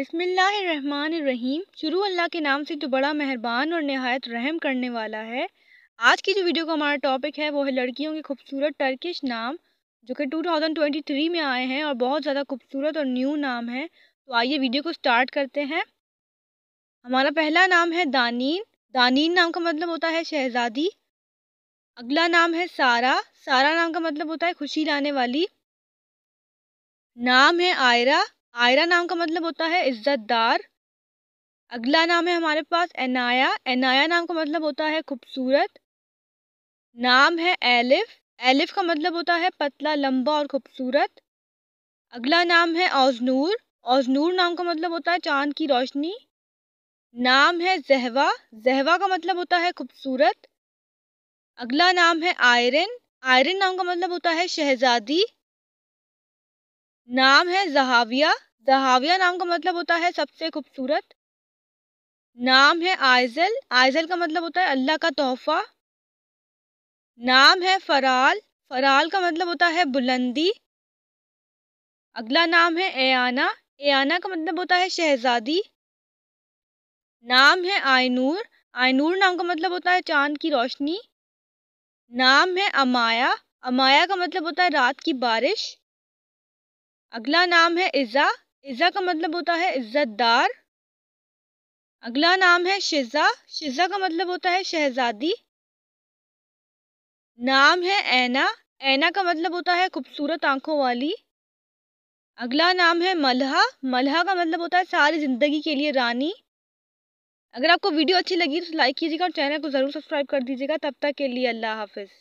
बिसमीम शुरू अल्लाह के नाम से जो बड़ा मेहरबान और नहायत रहम करने वाला है आज की जो वीडियो का हमारा टॉपिक है वो है लड़कियों के खूबसूरत टर्किश नाम जो कि 2023 में आए हैं और बहुत ज़्यादा खूबसूरत और न्यू नाम है तो आइए वीडियो को स्टार्ट करते हैं हमारा पहला नाम है दानीन दानीन नाम का मतलब होता है शहज़ादी अगला नाम है सारा सारा नाम का मतलब होता है खुशी लाने वाली नाम है आयरा आयरा नाम का मतलब होता है इज्जतदार अगला नाम है हमारे पास एनाया एनाया नाम का मतलब होता है खूबसूरत नाम है एलिफ एलिफ का मतलब होता है पतला लंबा और खूबसूरत अगला नाम है औजनूर औजनूर नाम का मतलब होता है चांद की रोशनी नाम है जहवा जहवा का मतलब होता है खूबसूरत अगला नाम है आयरन आयरन नाम का मतलब होता है शहजादी नाम है जहाविया दहाविया नाम का मतलब होता है सबसे खूबसूरत नाम है आयजल आयजल का मतलब होता है अल्लाह का तोहफा नाम है फराल फराल का मतलब होता है बुलंदी अगला नाम है एयाना एयाना का मतलब होता है शहजादी नाम है आयनूर आयनूर नाम का मतलब होता है चांद की रोशनी नाम है अमाया अमाया का मतलब होता है रात की बारिश अगला नाम है इज़ा इज़्ज़ा का मतलब होता है इज़्ज़तदार अगला नाम है शिजा शिजा का मतलब होता है शहजादी नाम है ऐना ऐना का मतलब होता है खूबसूरत आंखों वाली अगला नाम है मलहा मलहा का मतलब होता है सारी ज़िंदगी के लिए रानी अगर आपको वीडियो अच्छी लगी तो लाइक कीजिएगा और चैनल को ज़रूर सब्सक्राइब कर दीजिएगा तब तक के लिए अल्लाह हाफिज़